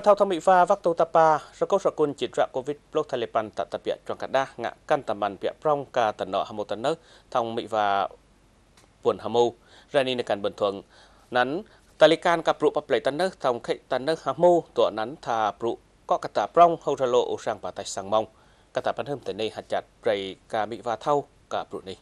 thao Pathau Mỹ Pha Vắc Tô Tapa, Rô Câu Sở Cun Chỉ Trạ Covid Block Taliban Tạ Tạ Bịa Trọng Cả Đa, Ngã Căn Tà Màn Bịa Prong ca Tần Nọ Hàm Mô Tần Nơ, Thong Mỹ và Buồn Hàm Mô, Rani Nê Càn bình Thuận, Nắn Taliban gặp Prụ Bập Lệ Tần Nơ, Thong Khệ Tần Nơ Hàm Mô, Tụa Nắn Thà Prụ Có Cả Tạ Prong, Hâu Ra Lộ, Sang Bà Tài Sang Mong, Cả Tạ Bán Hâm Tần Nê Hạt chặt Rầy Cà Mỹ và thao Cà Prụ này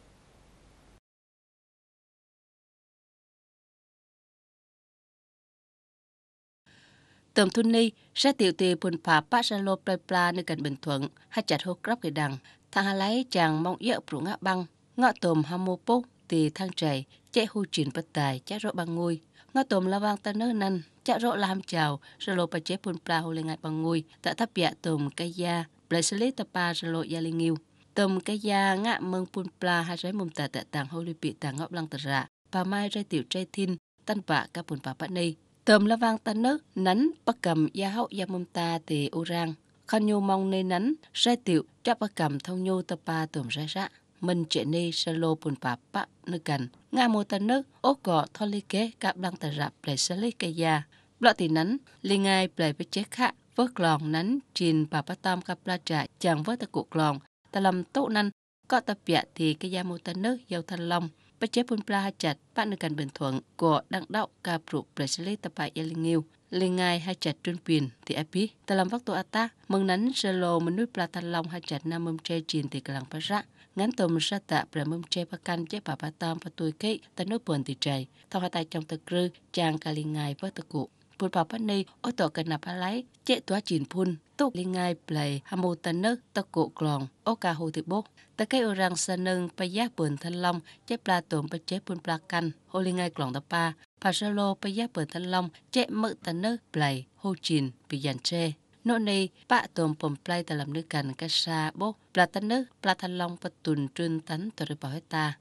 tầm thu ni, sẽ tiểu tì bùn phà bát ra lô play pla nơi gần Bình Thuận, hay chặt hô grab cái đằng. Thằng hà lấy chàng mong dỡ brụ ngã băng, ngọ tôm hàm mô bốc, tì thang trời, chạy hô chuyển bất tài, chạy rộ băng ngôi. Ngọ tôm la vang ta nơ năn, chạy rộ làm chào, ra lô bà chế bùn pla hô lên ngại băng ngôi, tạ thắp dạ tôm cây da, play xử lý tập ba ra lô gia linh yêu. Tôm cây da ngã mừng bùn pla hai rái mông tà tạ tàng hô lưu bị tàng ngọc lăng tà rạ, và mai ra tiểu trai thin, tan vạ các bùn bà bắt này Tôm la vang ta nước nắn bắt cầm gia hậu gia mâm ta thì u rang. Khăn nhô mong nê nắn sai tiểu, cho bắt cầm thông nhô tập pa tùm ra ra. Mình trẻ nê sa lô bùn bà bắp nơ cần. Nga mô ta nước ô gọ thô lê kế cạp đăng ta rạp lại sa lê cây gia. Lọ tì nắn lê ngay lại với chế khạ. Vớt lòn nắn trình bà bá tam cạp la trạ chẳng vớt ta cụ lòn. Ta làm tốt năn có ta bịa thì cây gia mô ta nước giao thanh long và chế bôn pla chặt bạn được cần Bình Thuận của đăng đạo ca prụ Brazil tập bài Eling Nghiêu lên ngai hai chặt trơn quyền thì api ta làm vắc tổ ata mừng nắn lô mình nuôi pla thanh long hai chặt nam mâm tre chín thì càng phát ra ngắn tôm ra tạ bà mâm tre ba can chế bà ba tam và tuổi kê ta nói buồn thì trời thao hai tay trong tơ krư chàng ca liền ngay với tờ cụ phun bà bắt ni ô tổ cần nạp lái chế tóa chín phun tuk liên ngai play hamu ta nước ta cụ clon oka hu thị bốc ta cái orang sa nâng pa giác bền thanh long chế pla tổn pa chế pun pla canh hu li ngai clon ta pa pa solo pa giác bền thanh long chế mự ta nước play hu chin pi yan che nô này bạ tồn bồm play ta làm nước cành ca sa bốc pla ta nước pla thanh long pa tùn trơn tánh tờ rơi bỏ ta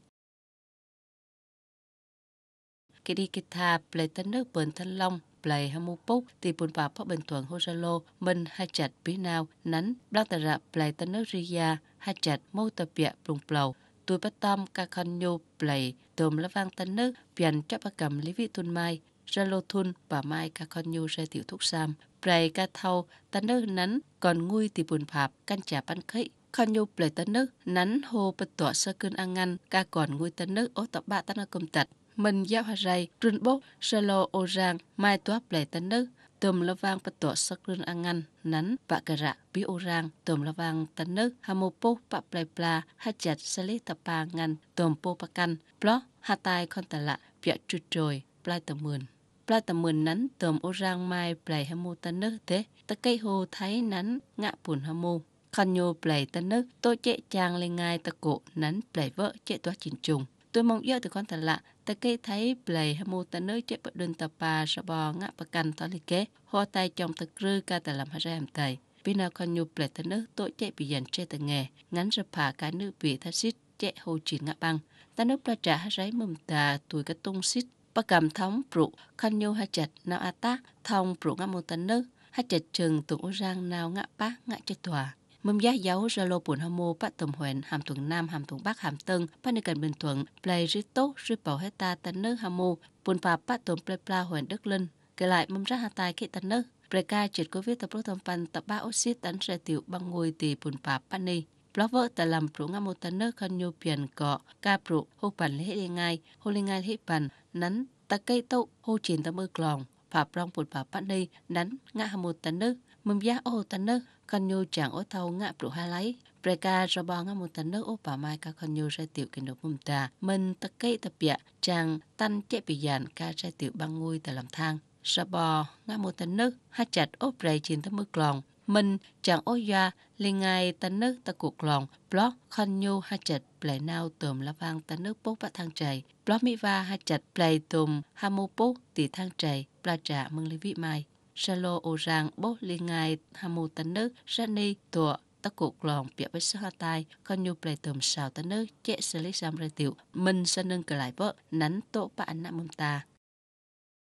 kỳ đi kỳ thà play tân nước bền thanh long Play Hamupuk, Tipun Papa Bình Thuận Hô Gia Lô, Minh Hai Chạch Bí Nao, Nánh, Đao Tà Rạp Play Tân Nước Ria, Hai Chạch Mô Tập Bịa Bùng Plầu, Tui Bát Tâm Ca Khăn Nhu Play, Tùm Lá Vang Tân Nước, Pian Chấp Bà Cầm Lý Vị Tuân Mai, Gia Lô Thun, Bà Mai Ca Khăn Nhu Gia Tiểu Thúc Sam, Play Ca Thâu, Tân Nước Nánh, Còn Ngui Tipun Phạp, Căn Trà Bán Khấy, khăn nhu plei tân nước nắn hô bật tọa sơ cơn ăn ngăn ca còn ngôi tân nước ố tập ba tân công tật mình giao hạ rầy, rừng bốc, sơ lô ô ràng, mai toáp lệ tấn nước, tùm la vang bắt tỏ sắc rừng ăn ngăn, nắn, và cà rạ, bí ô ràng, tùm la vang tấn nước, hà mô bốc bạ play pla, hà chặt xa lý tập bà ngăn, tùm bô bà căn, bló, hà tai con tà lạ, vẹt trụt trồi, play tầm mườn. Play tầm mườn nắn, tùm ô ràng mai play hà mô tấn nước thế, ta cây hồ thái nắn, ngạ buồn hà mô khăn nhô plei tân nước tôi chạy chàng lên ngay ta cổ nắn plei vợ chạy toa chín trùng tôi mong yêu từ con thật lạ ta kê thấy plei hâm mô ta nơi chế bật đơn tập bà sợ bò ngã bà cành tỏ lì kế hoa tay chồng thật rư ca ta làm hà ra hàm tay vì nào con nhu plei ta nơi tôi chế bị dành chế ta nghề ngắn rập phà cái nữ vị tha xít chế hồ chỉ ngã băng ta nước bà trả hà ráy mầm tà tuổi cái tung xít bà cầm thống brụ khăn nhu hà chặt nào a tác thông brụ ngã mô ta nước hà chặt chừng tụng rang nào ngã bác ngã chế tòa mâm giá dấu Zalo Bùn Homo bắt Tầm Huyện Hàm Thuận Nam Hàm Thuận Bắc Hàm Tân Bát Ninh Cần Bình Thuận Play tốt bảo hết ta Tân Nước hâm Hamo Bùn Phà bắt Tầm Play Pla Huyện Đức Linh kể lại mâm rác hà tài kỹ Tân Nước Preka chuyển có viết tập lúc thông pan tập ba oxit tấn xe tiểu băng ngôi tỷ bùn phà Bát Ninh vợ ta làm pru ngam một tấn nước khăn nhu biển cọ ca pru hô bản lễ đi ngay hô lên ngay hết bản nắn ta cây tậu hô chiến ta mơ lòng phạm rong bột bà bắt đây nắn ngã hàm một tấn nước mầm giá ô tấn nơ con nhu chẳng ô thâu ngã brụ hai lấy Preka ra bò ngã một tấn nước ô bà mai ca con nhu ra tiểu kinh độc mầm tà mình tất cây tập bịa chàng tan chế bị dàn ca ra tiểu băng ngôi tại làm thang ra bò ngã một tấn nước hát chặt ô prey trên tấm mực lòng mình chàng ô gia liền ngay tấn nước ta cuộc lòng blog con nhu hát chặt play nao tôm lá vang tấn nước bốc bát thang trời blog mỹ va hát chặt play tôm hamu bốc tỷ thang chảy pla trả mừng lý vị mai Salo Orang Bốt Liên Ngài Hamu Tấn Nước Rani Tùa tất cuộc lòn bịa với sức tai con nhu plei tùm sào tấn nước chế xử lý sam ra tiểu mình sẽ nâng cờ lại vợ nắn tổ bà anh nạm ta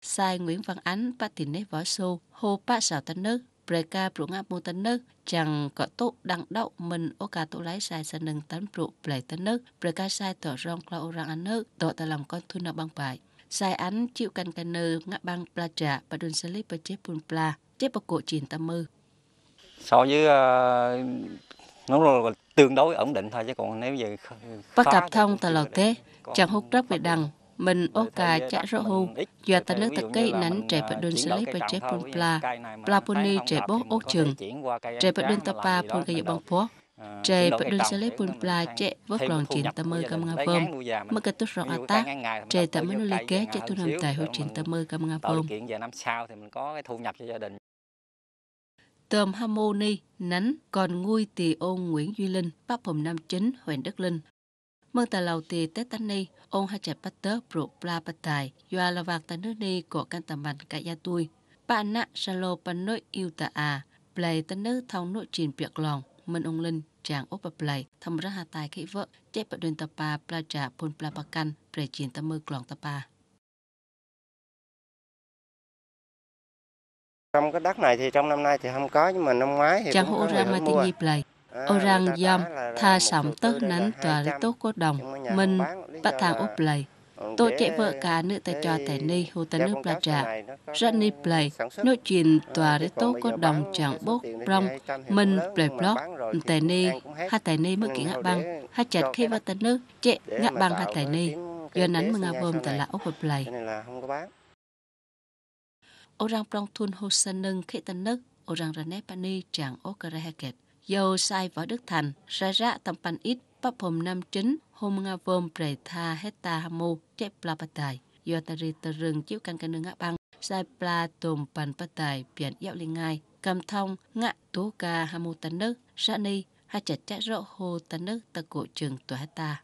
sai Nguyễn Văn Ánh bà tìm nét võ su hô bà sào tấn nước Preka brụ ngáp mô tấn nước chẳng có tụ đặng đậu mình ô cả tụ lái sai sẽ nâng tấn brụ plei tấn nước Preka sai tổ rong clau rang anh nước tổ ta làm con thu nợ băng bài sai án chịu căn căn nơ ngã bang pla trả và đồn xe lê bà chế bùn pla chế bà cổ chiến tâm mơ. So với uh, ờ, nó rồi tương đối ổn định thôi chứ còn nếu giờ Bà cặp thông tà lọt thế, chẳng hút rắp về đằng, ờ, mình ờ, ô cà chả rõ hù, do tà nước tà cây nắn trẻ bà đồn xe lê bà chế bùn pla, pla bùn trẻ bốt ô trường, trẻ bà đồn tà pa bùn cây dọ băng phố đơn Tre pedulisaleh pun pelaje vớt lòng trên tâm mơ cam nga vơm mơ kết thúc rong ata tre tâm mơ lưu kế chế thu nằm tại hữu trên tâm mơ cam nga vơm kiện về năm sau thì mình có cái thu nhập cho gia đình tôm harmony nánh còn nguôi tỳ ôn nguyễn duy linh bác hồng nam chính huỳnh đức linh mơ tà lầu tỳ tết tân ni ôn hai chặt bát tớ brụ pla bát tài doa là vạc tân nước ni của căn tầm bàn cả gia tôi bạn nạ salo pan nội yêu tà à play tân nước thong nội trình việc lòng Min ông Linh, chàng Ốc Bà Play, Thầm Rá Hà Tài Khỉ Vợ, Chết Bà Đơn tập Bà, Pla Trà, Pôn Pla Bà Căn, Prey Chiến tâm Mơ Clòn Tà Bà. Trong cái đất này thì trong năm nay thì không có, nhưng mà năm ngoái thì Chàng Hô Ra Mà Tiên Nhi Play, à, Ô Rang Giom, Tha Sọng Tớ Nánh Tòa Lý Tốt cốt Đồng, Minh Bà Thang Ốc Play, Tôi chạy vợ cả nữ tại cho tại ni hồ tấn dạ, nước bà trà. Johnny Play, nói chuyện tòa để tốt có đồng chẳng bốc rong, mình Play Block, ừ, tại ni, ha tại ni mới kiện hạ băng, ha chặt khi vào tấn nước, chạy ngạ băng ha tại ni. Do nắn mừng album tại là ốc hợp Play. ô Orang prong thun hồ sân nâng khi tấn nước, orang ranep pani chẳng ốc ra hẹt. Dầu sai võ Đức Thành, ra ra tầm pan ít, bắp hồng năm chính, hôm nga vôm prey tha heta hamu chép pla patai yotari tarung chiếu căn căn ngã băng sai pla tôm pan patai biển dạo linh ngai cầm thông ngã tố ca hamu tấn nước sa ni ha chặt chẽ rõ hồ tấn nước ta cổ trường tòa ta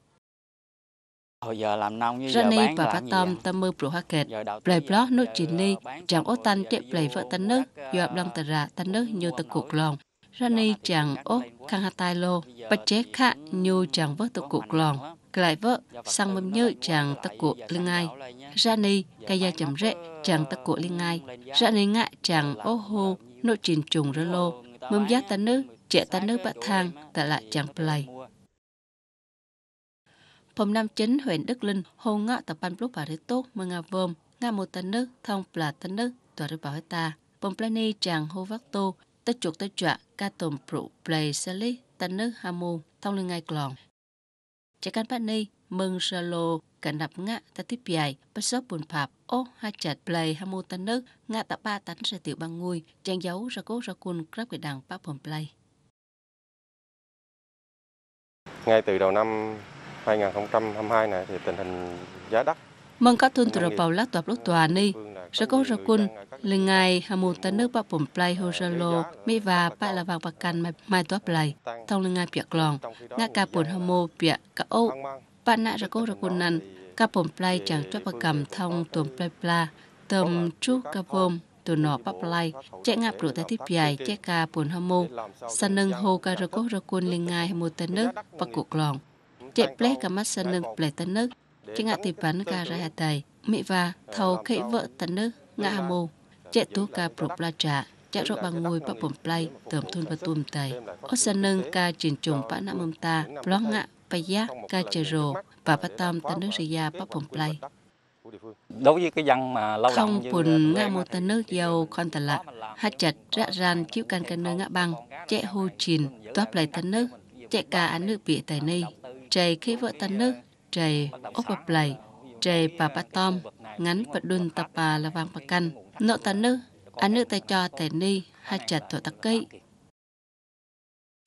Hồi giờ làm nông như Rani giờ bán và phát tâm tâm mưu brụ hoa kệt. Lời blog nốt trình ni, chẳng ô tan chế lời vợ tân nước, dọa lăng tà rạ tân nước như tà cuộc lòng rani chàng ốc khang hà tai lô bà chế khạ nhu chàng vớt tục cụ lòn lại vợ sang mâm nhớ chàng tắc cụ linh ai rani cây gia chấm rễ chàng tắc cụ linh ai rani ngạ chàng ô hô nô trình trùng rơ lô mâm giác ta nữ trẻ ta nữ bạ thang tạ lại chàng play Phòng Nam Chính, huyện Đức Linh, hô ngọ tập ban lúc bà rế tốt, mơ ngà vôm, ngà một tấn nước, thông là tấn nước, tòa rế bảo ta. Phòng Plani chàng hô vắc tô, ta chuột ta chọa ca tồn prụ play xa lý ta nước hà môn thông lưng ngay clòn. Chả cán bát ni mừng sơ lô cả nạp ngã ta tiếp dài bắt sớp buồn phạp ô hai chặt play hà môn ta nước ngã ta ba tánh ra tiểu băng ngôi trang giấu ra cố ra quân grab về đằng bác hồn play. Ngay từ đầu năm 2022 này thì tình hình giá đất Mừng các thôn tù rập bầu lá tọa lúc tòa ni Rako Rakun, Lengai, Hamun ta nước bạc bổm play hồ sơ Hojalo, Mỹ và bạc là vàng bạc can mai tóa play, thông Lengai piạc lòn, ngã ca bổn hamo piạc cả ô, bạc nạ Rako Rakun nan, ca bổm play chẳng cho bạc cầm thông tuồng play pla, tầm chú ca bôm, tù nọ bắp lai, chạy ngạp rủ tại tiếp dài, chạy ca bồn hâm mô, sân nâng hô ca rô cốt rô côn lên ngai hâm mô tên nước, và cuộc lòn. Chạy plé ca mắt sân nâng plé tên nước, chạy ngạp tìm bắn ca ra hạ tay và ờ, thâu khẽ vợ tấn nữ ngã hà mô. Chạy tú ca prop la trả. Chạy rộ bằng ngồi bà bổng play tờm thun bà tuôm tay. Ốt sân nâng ca trình trùng bà nạ mâm ta. Ló ngã bà giác ca chè rồ. Và bà tâm tấn nữ rìa bà bổng play đối với cái dân mà lâu không buồn ngã một tấn nước dầu con tà lạ hát chặt rã ràn chiếu can can nơi ngã băng chạy hô chìn toáp lại tấn nước chạy cả án nước bị tài ni chạy khi vợ tấn nước chạy ốc bập lại trề và bà tom ngắn và đun tập bà là vàng bà căn nợ ta nữ anh nữ ta cho tài ni hai chặt tổ tắc cây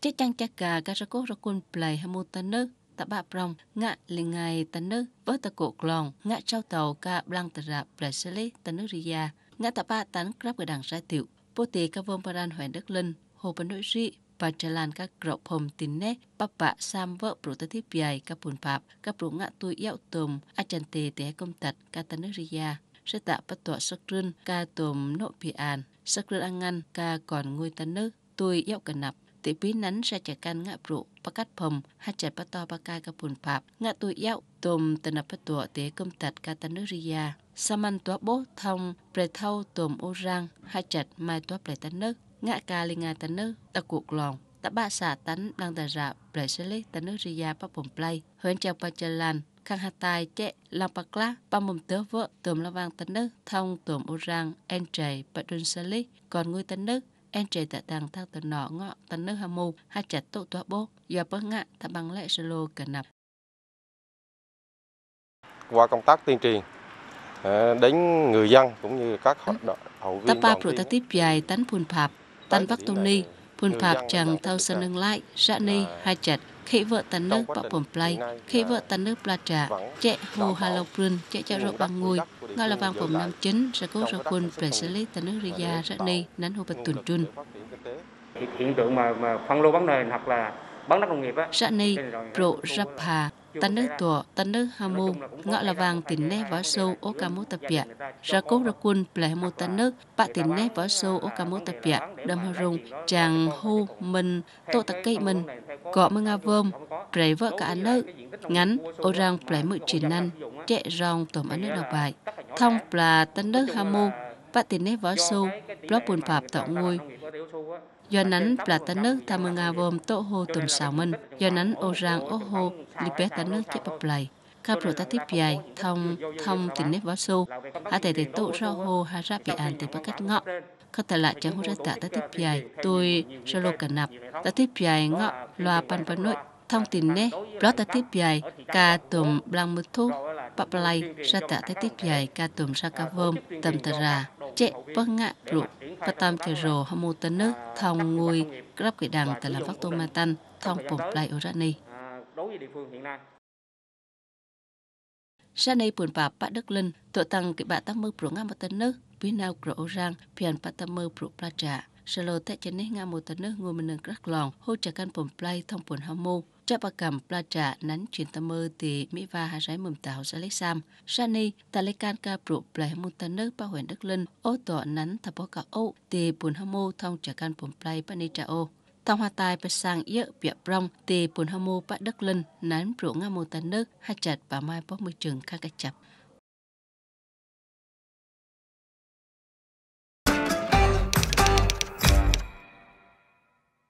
chắc chắn chắc gà gà ra cố ra quân plei ham mô ta nữ tập bà prong ngã lì ngày ta nữ với ta cổ lòn ngã trao tàu ca blang ta rạp plei sê lê ta nữ ria ngã tập ba tán grab ở đằng ra tiểu bố tì ca vông bà ran hoài đức linh hồ bà nội ri và trở lan các rộng hồng tín nét bắp bạ sam vợ dài các bồn phạm các brụ ngạ tôi yếu tùm a tế công tật ca tân tạo bắt tọa sắc rưng ca tùm nộ bị an sắc rưng ăn ca còn ngôi tân nước tôi yếu cần nạp tế bí nắn ra chả can ngạ brụ cắt phồng hát chặt bắt to bắt ca các bồn phạm ngạ tôi yếu tùm tân nạp bắt tọa tế công tật ca saman tua bố thông pre thâu ô rang hai chặt mai tua pre ngã ca tấn tanu ta cuộc lòng ta ba xà tấn đang tà rạp rời xe lít ta nước ria pa bồng play huyện chèo pa chân lành khang hà tai chẹ lang pa cla pa mồm tớ vợ tùm la vang tấn nước thông tùm ô rang en trời pa đun xe lít còn ngôi tấn nước en trời tạ tàng Thác tờ nọ ngọ tấn nước hà mù hà chặt tụ tọa bố do bớt ngã thả bằng lệ sơ lô cả nập qua công tác tuyên truyền ờ, đến người dân cũng như các ừ. hội viên ta pa pro ta tiếp dài tánh phun phạp tan bắc tôn ni phun phạp chẳng thao sân nâng lại rã ni hai chặt khi vợ tấn nước bọc bổng play khi vợ tấn nước pla trà chạy hồ hà lộc rừng chạy chạy rộ bằng ngồi nga là vàng phẩm năm chính ra cố ra quân về xử lý tấn nước ria rã ni nắn hồ bật tuần trun hiện tượng mà, mà phân lô bán nền hoặc là bán đất nông nghiệp á. Rani, Pro Rapa, tân nước tùa, tân nước Mu ngọ là vàng tỉnh nê võ sâu ô ca mô tập Biệt ra cố ra quân plè mô tân nước, bạ tỉnh nê võ sâu ô ca mô tập Biệt đâm hờ rung, chàng hô mình, tô Tắc cây mình, Cọ mơ nga vơm, plè vợ cả ăn nước, ngắn, ô rang plè mự chuyển năn, trẻ rong tổm ăn nước đọc bài, thông là tân nước Mu bạ tỉnh nê võ sâu, blog buồn phạp tạo ngôi, do nắn platanak tamangabom to ho tum samun do nắn orang oho lipetanak chế bập lại các pro tát tiếp dài thông thông tình nếp võ su hạ thể thể tụ ra hồ hạ ra bị an từ bắc cách ngọ có thể lại chẳng hô ra tạ tát tiếp dài tôi sơ lô cần nạp tát tiếp dài ngọ loa pan pan nội thông tin nế blog ta tiếp dài ca tùm blang mưu thuốc bắp lay sa tạ ta tiếp dài ca tùm sa ca vôm tầm tà ra chế bác ngạ rụ bà tam kể rồ hâm mô tấn nước thong ngôi grab kể đằng tại là vắc tô ma tăng thong bổng lại ở ra này ra này buồn bà bà đức linh tụ tăng kể bà tăng mơ brụ ngã một tấn nước phía nào cổ rang phiền bà tăng mơ brụ bà trả sơ lô tại chân này ngã một tấn nước ngồi mình nâng rắc lòn hỗ trợ căn bổng play thông bổng hâm mô tra ba cầm pla trà nắn chuyển tâm mơ thì Mỹ và hạ rái mầm tạo ra lấy sam. Sani, ta lấy can ca brụ plei môn ta nước ba huyện Đức Linh, ô tọ nắn thập bó cả ô, thì buồn hâm mô thông trả can buồn plei ba ni trà ô. Tông hoa tai bà sang yớ bịa brong, thì buồn hâm mô ba Đức Linh, nắn Pro ngà mô ta nước, hạ chặt và mai bó mười trường khá cách chập.